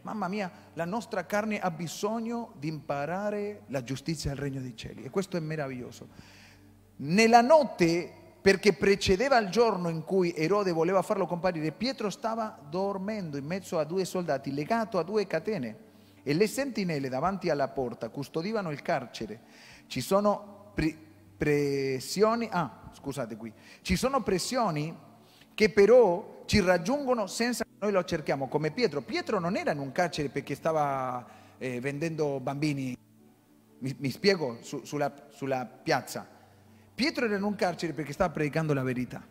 Mamma mia, la nostra carne ha bisogno di imparare la giustizia del regno dei cieli e questo è meraviglioso. Nella notte perché precedeva il giorno in cui Erode voleva farlo comparire, Pietro stava dormendo in mezzo a due soldati, legato a due catene, e le sentinelle davanti alla porta custodivano il carcere. Ci sono pre- pressioni, ah, scusate qui, ci sono pressioni che però ci raggiungono senza che noi lo cerchiamo, come Pietro. Pietro non era in un carcere perché stava eh, vendendo bambini, mi, mi spiego, su, sulla, sulla piazza Pietro era in un carcere perché stava predicando la verità.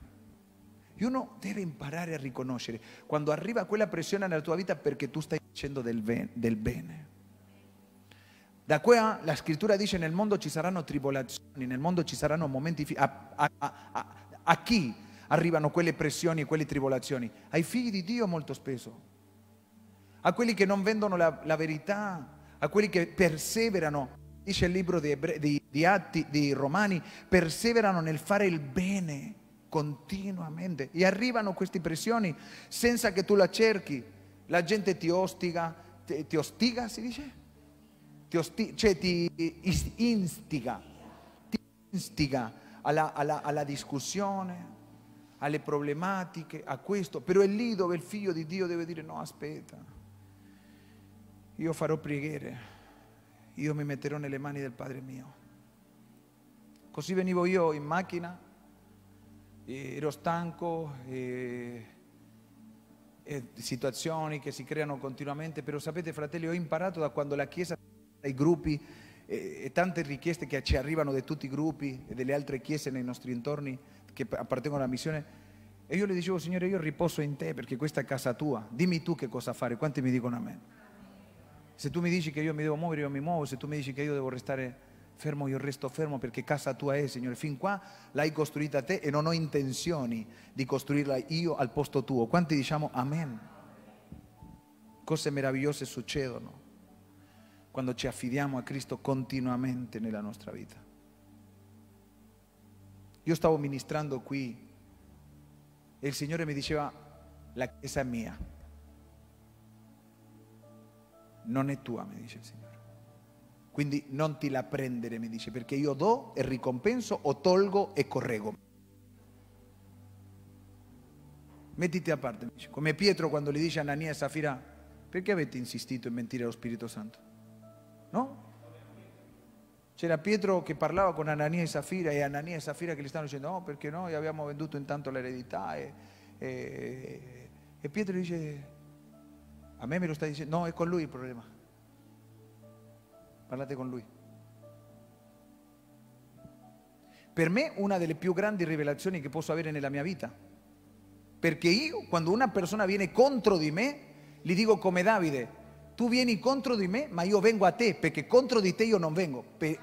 E uno deve imparare a riconoscere quando arriva quella pressione nella tua vita perché tu stai facendo del, ben, del bene. Da qua la scrittura dice nel mondo ci saranno tribolazioni, nel mondo ci saranno momenti... A, a, a, a chi arrivano quelle pressioni e quelle tribolazioni? Ai figli di Dio molto spesso, a quelli che non vendono la, la verità, a quelli che perseverano dice il libro di, Ebre, di, di Atti di Romani, perseverano nel fare il bene continuamente e arrivano queste pressioni senza che tu la cerchi. La gente ti ostiga, ti, ti ostiga si dice? Ti osti, cioè ti instiga, ti instiga alla, alla, alla discussione, alle problematiche, a questo, però è lì dove il figlio di Dio deve dire no, aspetta, io farò preghiere io mi metterò nelle mani del Padre mio. Così venivo io in macchina, ero stanco, e, e situazioni che si creano continuamente, però sapete fratelli, ho imparato da quando la Chiesa, dai gruppi e, e tante richieste che ci arrivano da tutti i gruppi e delle altre chiese nei nostri intorni che appartengono alla missione, e io le dicevo, Signore, io riposo in te perché questa è casa tua, dimmi tu che cosa fare, quanti mi dicono a me? Se tu mi dici che io mi devo muovere, io mi muovo. Se tu mi dici che io devo restare eh, fermo, io resto fermo perché casa tua è, Signore. Fin qua l'hai costruita te e non ho intenzioni di costruirla io al posto tuo. Quanti diciamo amen? Cose meravigliose succedono quando ci affidiamo a Cristo continuamente nella nostra vita. Io stavo ministrando qui e il Signore mi diceva, la chiesa è mia non è tua, mi dice il Signore. Quindi non ti la prendere, mi dice, perché io do e ricompenso o tolgo e correggo. Mettiti a parte, mi dice. come Pietro quando gli dice a Anania e Safira, perché avete insistito in mentire allo Spirito Santo? No? C'era Pietro che parlava con Anania e Safira e Anania e Safira che gli stanno dicendo, no, oh, perché noi abbiamo venduto intanto l'eredità e, e, e Pietro dice, a me me lo sta dicendo, no, è con lui il problema. Parlate con lui. Per me una delle più grandi rivelazioni che posso avere nella mia vita. Perché io, quando una persona viene contro di me, gli dico come Davide, tu vieni contro di me, ma io vengo a te, perché contro di te io non vengo. Pe-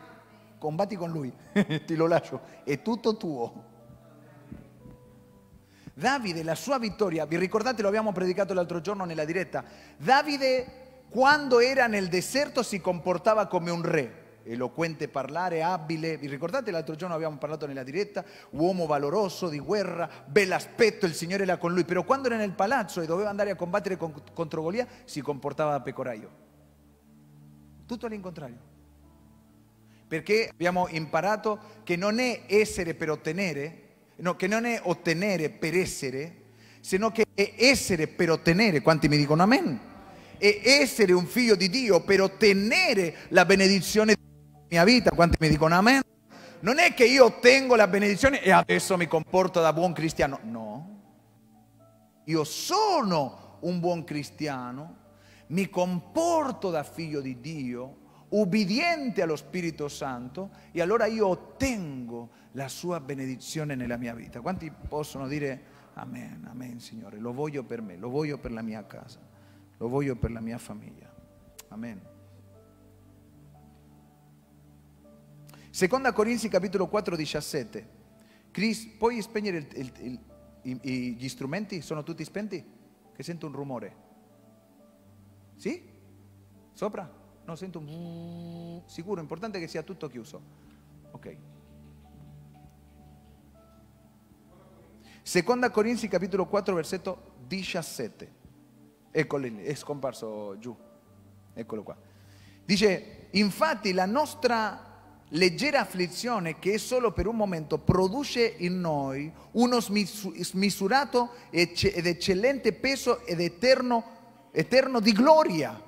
combatti con lui, ti lo lascio, è tutto tuo. Davide, la sua vittoria, vi ricordate lo abbiamo predicato l'altro giorno la diretta, Davide quando era nel deserto si comportava come un re, eloquente parlare, abile, vi ricordate l'altro giorno abbiamo parlato la diretta, uomo valoroso, di guerra, bel aspetto, il Signore era con lui, però quando era nel palazzo e doveva andare a combattere contro Golia si comportava da pecoraio. Tutto contrario Perché abbiamo imparato che non è essere per ottenere, no, che non è ottenere per essere, sino che è essere per ottenere. Quanti mi dicono amen? È essere un figlio di Dio per ottenere la benedizione della mia vita. Quanti mi dicono amen? Non è che io ottengo la benedizione e adesso mi comporto da buon cristiano. No. Io sono un buon cristiano, mi comporto da figlio di Dio, ubbidiente allo Spirito Santo e allora io ottengo la sua benedizione nella mia vita. Quanti possono dire amen, amen Signore, lo voglio per me, lo voglio per la mia casa, lo voglio per la mia famiglia. Amen. Seconda Corinzi capitolo 4, 17. Chris, puoi spegnere il, il, il i, gli strumenti? Sono tutti spenti? Che sento un rumore. Sì? Sopra? No, sento un... Sicuro, importante che sia tutto chiuso. Ok. 2 Corintios capítulo 4 verseto 17. es es yo Eccolo qua. Dice, infatti la nostra leggera afflizione che è solo per un momento produce in noi uno smisurato ed eccellente peso ed eterno, eterno di gloria.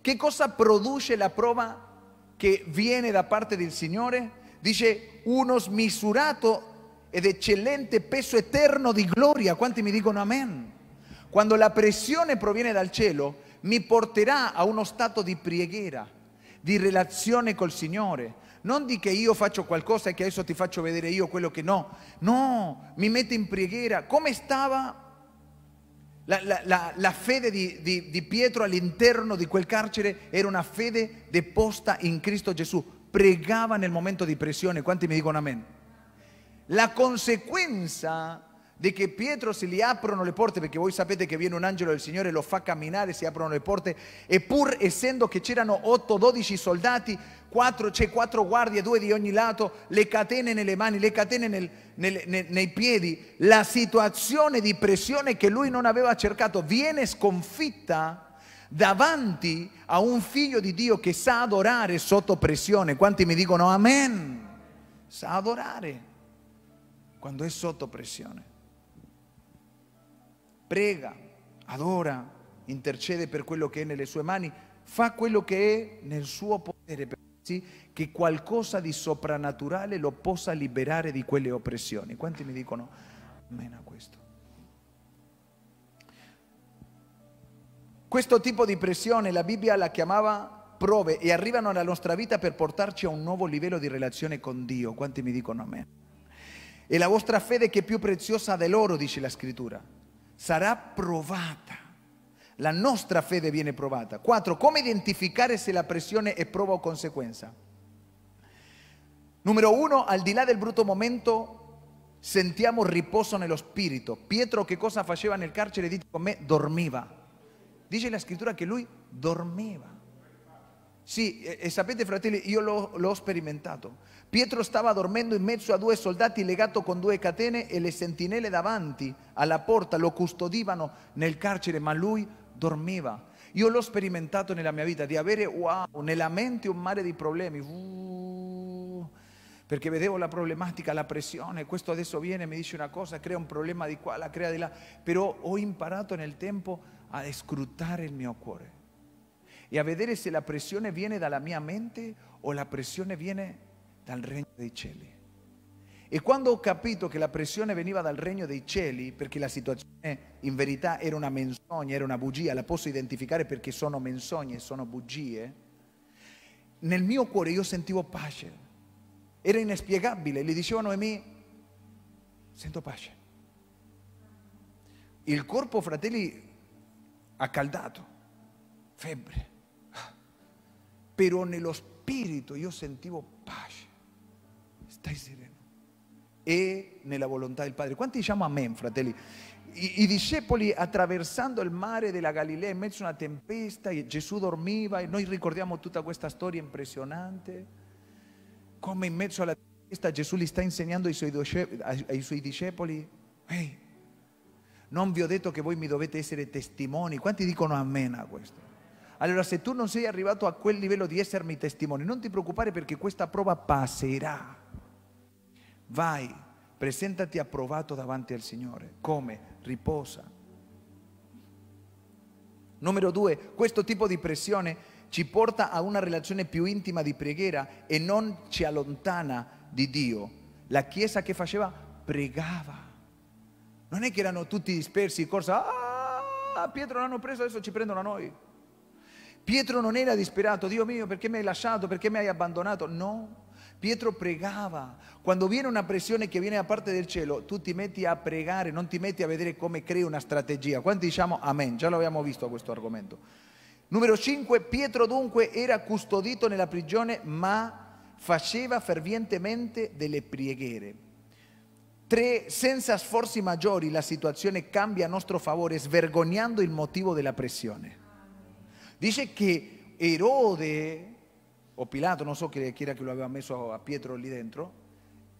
Che cosa produce la prova che viene da parte del Signore? Dice uno smisurato ed eccellente peso eterno di gloria. Quanti mi dicono amén? Quando la pressione proviene dal cielo, mi porterà a uno stato di preghiera, di relazione col Signore. Non di che io faccio qualcosa e che adesso ti faccio vedere io quello che no. No, mi mette in preghiera. Come stava la, la, la, la fede di, di, di Pietro all'interno di quel carcere? Era una fede deposta in Cristo Gesù. Pregava nel momento di pressione. Quanti mi dicono amen? La conseguenza di che Pietro se gli aprono le porte, perché voi sapete che viene un angelo del Signore e lo fa camminare, si aprono le porte, e pur essendo che c'erano 8-12 soldati, c'è quattro guardie, due di ogni lato, le catene nelle mani, le catene nel, nel, nei, nei piedi, la situazione di pressione che lui non aveva cercato viene sconfitta davanti a un figlio di Dio che sa adorare sotto pressione. Quanti mi dicono amen? Sa adorare cuando es sotto pressione. Prega, adora, intercede per quello che è nelle sue mani, fa quello che è nel suo potere, sì, che qualcosa di soprannaturale lo possa liberare di quelle oppressioni. Quanti mi dicono amen a questo? Questo tipo di pressione la Bibbia la chiamava prove e arrivano alla nostra vita per portarci a un nuovo livello di relazione con Dio. Quanti mi dicono amen? E la vostra fede, che è più preziosa dell'oro, dice la scrittura, sarà provata. La nostra fede viene provata. 4. Come identificare se la pressione è prova o conseguenza? Numero uno, Al di là del brutto momento, sentiamo riposo nello spirito. Pietro che cosa faceva nel carcere? Dite con me, dormiva. Dice la scrittura che lui dormiva. Sì, e, e sapete fratelli, io l'ho sperimentato. Pietro stava dormendo in mezzo a due soldati legato con due catene e le sentinelle davanti alla porta lo custodivano nel carcere, ma lui dormiva. Io l'ho sperimentato nella mia vita, di avere, wow, nella mente un mare di problemi. Uh, perché vedevo la problematica, la pressione, questo adesso viene, mi dice una cosa, crea un problema di qua, la crea di là, però ho imparato nel tempo a scrutare il mio cuore e a vedere se la pressione viene dalla mia mente o la pressione viene dal regno dei cieli. E quando ho capito che la pressione veniva dal regno dei cieli, perché la situazione in verità era una menzogna, era una bugia, la posso identificare perché sono menzogne, sono bugie, nel mio cuore io sentivo pace. Era inespiegabile. Le dicevo a Noemi, sento pace. Il corpo, fratelli, ha caldato, febbre. Pero nello spirito io sentivo pace. Stai sereno. E nella volontà del Padre. Quanti diciamo amén, fratelli? I, I, discepoli attraversando il mare della Galilea in mezzo a una tempesta, e Gesù dormiva e noi ricordiamo tutta questa storia impressionante, come in mezzo alla tempesta Gesù gli sta insegnando ai suoi, ai, ai suoi discepoli, hey, non vi ho detto che voi mi dovete essere testimoni, quanti dicono amen a questo? Allora se tu non sei arrivato a quel livello di essermi testimone, non ti preoccupare perché questa prova passerà. Vai, presentati approvato davanti al Signore. Come? Riposa. Numero due, questo tipo di pressione ci porta a una relazione più intima di preghiera e non ci allontana di Dio. La Chiesa che faceva? Pregava. Non è che erano tutti dispersi, corsa, ah, Pietro l'hanno preso, adesso ci prendono a noi. Pietro non era disperato, Dio mio, perché mi hai lasciato, perché mi hai abbandonato? No, Pietro pregava. Quando viene una pressione che viene da parte del cielo, tu ti metti a pregare, non ti metti a vedere come crei una strategia. Quanti diciamo amen? Già l'abbiamo visto questo argomento. Numero 5, Pietro dunque era custodito nella prigione, ma faceva fervientemente delle preghiere. 3. Senza sforzi maggiori la situazione cambia a nostro favore, svergognando il motivo della pressione. Dice que Herode, o Pilato, no sé quién era que lo había messo a Pietro lì dentro,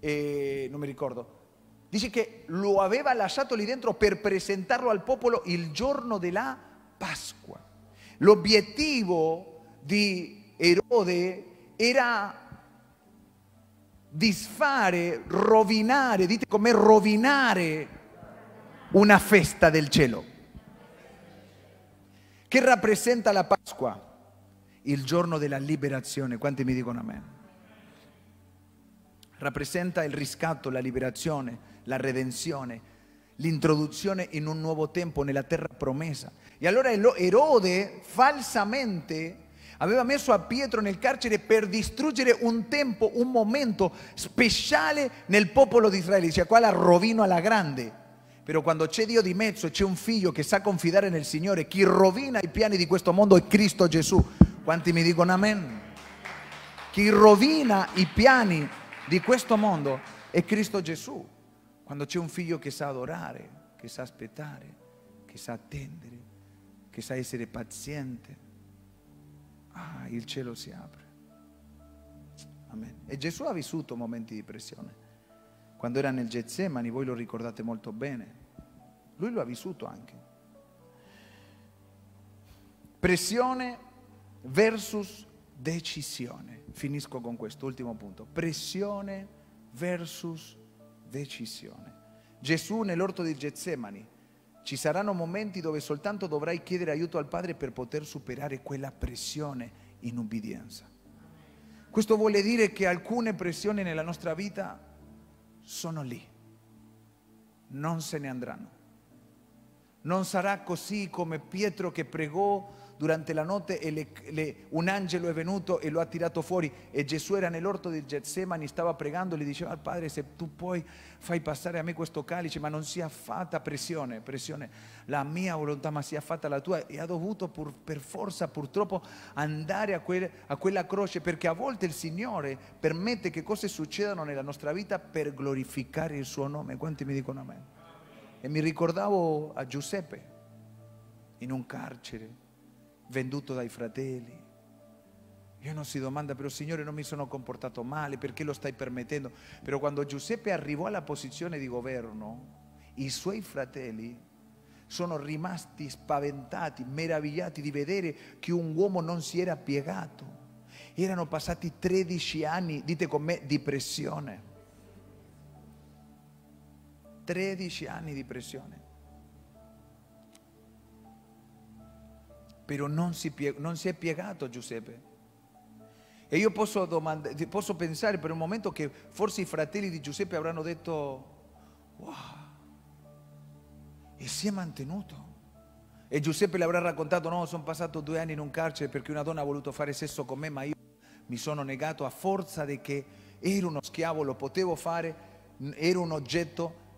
eh, no me mi ricordo, dice que lo aveva lasciato lì dentro per presentarlo al popolo il giorno della Pasqua. L'obiettivo di Erode era disfare, rovinare, dite comer, rovinare una festa del cielo. che rappresenta la Pasqua, il giorno della liberazione. Quanti mi dicono a me? Rappresenta il riscatto, la liberazione, la redenzione, l'introduzione in un nuovo tempo nella terra promessa. E allora Erode falsamente aveva messo a Pietro nel carcere per distruggere un tempo, un momento speciale nel popolo di Israele, cioè qua la rovino alla grande. Però quando c'è Dio di mezzo e c'è un figlio che sa confidare nel Signore, chi rovina i piani di questo mondo è Cristo Gesù. Quanti mi dicono amen? Chi rovina i piani di questo mondo è Cristo Gesù. Quando c'è un figlio che sa adorare, che sa aspettare, che sa attendere, che sa essere paziente, ah, il cielo si apre. Amen. E Gesù ha vissuto momenti di pressione quando era nel Getsemani, voi lo ricordate molto bene. Lui lo ha vissuto anche. Pressione versus decisione. Finisco con questo ultimo punto. Pressione versus decisione. Gesù nell'orto di Getsemani. Ci saranno momenti dove soltanto dovrai chiedere aiuto al Padre per poter superare quella pressione in ubbidienza. Questo vuole dire che alcune pressioni nella nostra vita sono lì, non se ne andranno. Non sarà così come Pietro che pregò durante la notte e le, le, un angelo è venuto e lo ha tirato fuori e Gesù era nell'orto di Getsemani, stava pregando e gli diceva al Padre se tu puoi fai passare a me questo calice ma non sia fatta pressione, pressione la mia volontà ma sia fatta la tua e ha dovuto pur, per forza purtroppo andare a, quel, a quella croce perché a volte il Signore permette che cose succedano nella nostra vita per glorificare il suo nome. Quanti mi dicono amen? E mi ricordavo a Giuseppe in un carcere venduto dai fratelli. E uno si domanda, però Signore non mi sono comportato male, perché lo stai permettendo? Però quando Giuseppe arrivò alla posizione di governo, i suoi fratelli sono rimasti spaventati, meravigliati di vedere che un uomo non si era piegato. Erano passati 13 anni, dite con me, di pressione. 13 anni di pressione. però non si, non si è piegato Giuseppe. E io posso, domandare, posso pensare per un momento che forse i fratelli di Giuseppe avranno detto, wow, e si è mantenuto. E Giuseppe le avrà raccontato, no, sono passato due anni in un carcere perché una donna ha voluto fare sesso con me, ma io mi sono negato a forza di che ero uno schiavo, lo potevo fare, ero un oggetto,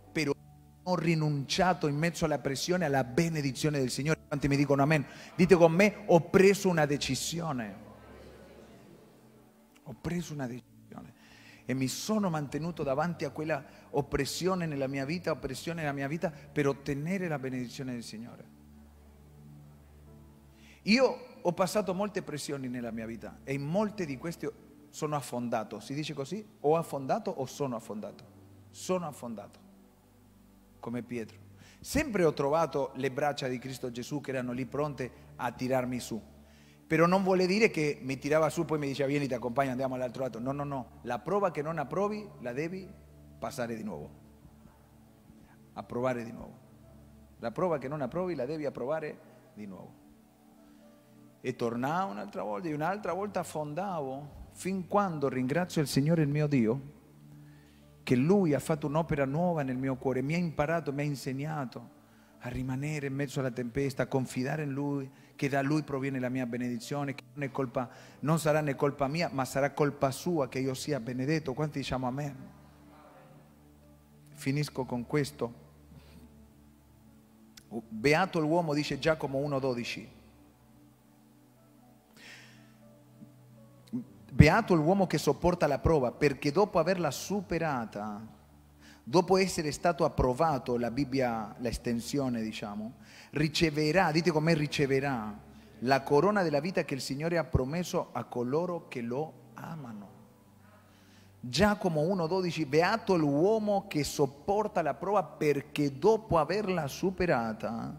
ho rinunciato in mezzo alla pressione alla benedizione del Signore. Quanti mi dicono amen? Dite con me, ho preso una decisione. Ho preso una decisione e mi sono mantenuto davanti a quella oppressione nella mia vita, oppressione nella mia vita per ottenere la benedizione del Signore. Io ho passato molte pressioni nella mia vita e in molte di queste sono affondato. Si dice così? Ho affondato o sono affondato? Sono affondato come Pietro. Sempre ho trovato le braccia di Cristo Gesù che erano lì pronte a tirarmi su. Però non vuole dire che mi tirava su poi mi diceva vieni ti accompagno, andiamo all'altro lato. No, no, no. La prova che non approvi la devi passare di nuovo. Approvare di nuovo. La prova che non approvi la devi approvare di nuovo. E tornavo un'altra volta e un'altra volta affondavo fin quando ringrazio il Signore il mio Dio che Lui ha fatto un'opera nuova nel mio cuore, mi ha imparato, mi ha insegnato a rimanere in mezzo alla tempesta, a confidare in Lui, che da Lui proviene la mia benedizione, che non, colpa, non sarà né colpa mia, ma sarà colpa sua che io sia benedetto. Quanti diciamo Amen? Finisco con questo. Beato l'uomo, dice Giacomo 1,12 Beato l'uomo che sopporta la prova, perché dopo averla superata, dopo essere stato approvato, la Bibbia, l'estensione diciamo, riceverà, dite con me riceverà, la corona della vita che il Signore ha promesso a coloro che lo amano. Giacomo 1,12, beato l'uomo che sopporta la prova perché dopo averla superata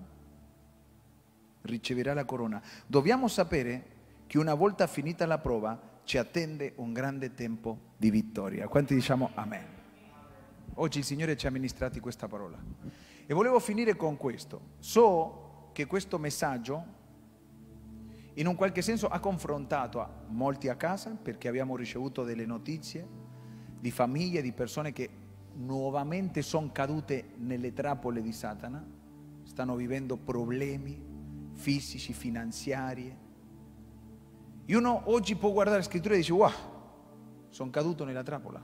riceverà la corona. Dobbiamo sapere che una volta finita la prova, ci attende un grande tempo di vittoria. Quanti diciamo amen? Oggi il Signore ci ha ministrati questa parola. E volevo finire con questo. So che questo messaggio in un qualche senso ha confrontato a molti a casa perché abbiamo ricevuto delle notizie di famiglie, di persone che nuovamente sono cadute nelle trappole di Satana, stanno vivendo problemi fisici, finanziari, e uno oggi può guardare la scrittura e dice, wow, sono caduto nella trappola.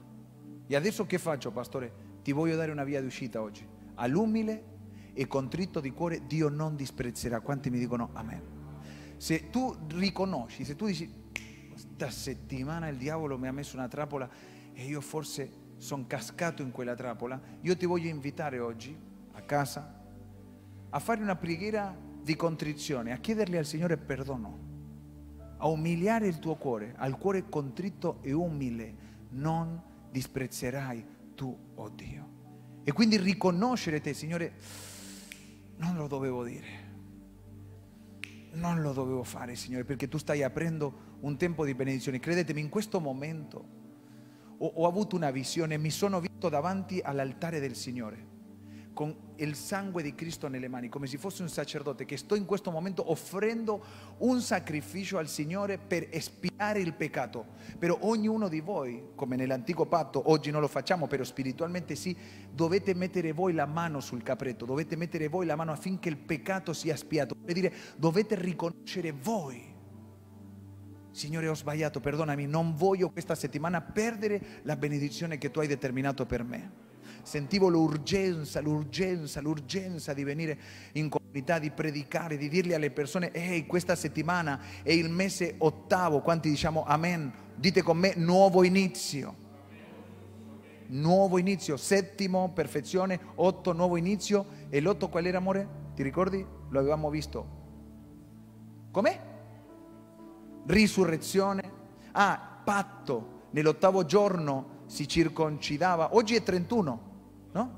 E adesso che faccio, pastore? Ti voglio dare una via di uscita oggi. All'umile e contritto di cuore Dio non disprezzerà. Quanti mi dicono amen? Se tu riconosci, se tu dici, questa settimana il diavolo mi ha messo una trappola e io forse sono cascato in quella trappola, io ti voglio invitare oggi a casa a fare una preghiera di contrizione, a chiederle al Signore perdono a umiliare il tuo cuore, al cuore contritto e umile, non disprezzerai tu, oh Dio. E quindi riconoscere te, Signore, non lo dovevo dire, non lo dovevo fare, Signore, perché tu stai aprendo un tempo di benedizione. Credetemi, in questo momento ho, ho avuto una visione, mi sono visto davanti all'altare del Signore con il sangue di Cristo nelle mani, come se fosse un sacerdote che sto in questo momento offrendo un sacrificio al Signore per espiare il peccato. Però ognuno di voi, come nell'antico patto, oggi non lo facciamo, però spiritualmente sì, dovete mettere voi la mano sul capretto, dovete mettere voi la mano affinché il peccato sia spiato. Vuol dire, dovete riconoscere voi. Signore, ho sbagliato, perdonami, non voglio questa settimana perdere la benedizione che tu hai determinato per me. Sentivo l'urgenza, l'urgenza, l'urgenza di venire in comunità, di predicare, di dirle alle persone, ehi, questa settimana è il mese ottavo, quanti diciamo amen? Dite con me nuovo inizio. Nuovo inizio, settimo, perfezione, otto, nuovo inizio. E l'otto qual era amore? Ti ricordi? Lo avevamo visto. Com'è? Risurrezione. Ah, patto. Nell'ottavo giorno si circoncidava. Oggi è 31 No?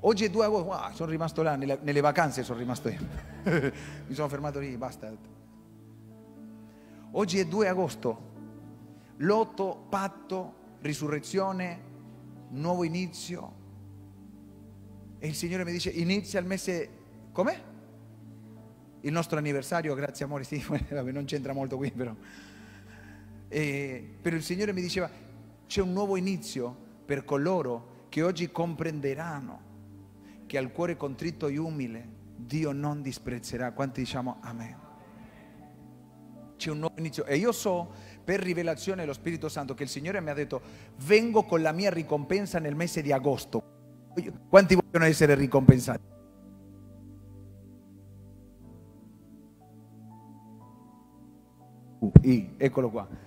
Oggi è 2 agosto, wow, sono rimasto là, nelle, nelle vacanze sono rimasto io. Mi sono fermato lì, basta. Oggi è 2 agosto, lotto, patto, risurrezione, nuovo inizio. E il Signore mi dice, inizia il mese, com'è? Il nostro anniversario, grazie amore, sì, non c'entra molto qui però. E, però il Signore mi diceva, c'è un nuovo inizio per coloro che oggi comprenderanno che al cuore contritto e umile Dio non disprezzerà. Quanti diciamo amen? C'è un nuovo inizio e io so per rivelazione dello Spirito Santo che il Signore mi ha detto vengo con la mia ricompensa nel mese di agosto. Quanti vogliono essere ricompensati? Uh, eccolo qua.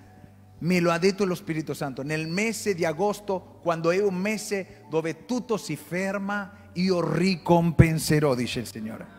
Me lo ha dicho el Espíritu Santo, En el mes de agosto, Cuando es un mes donde todo se ferma, io ricompenserò, dice el Señor.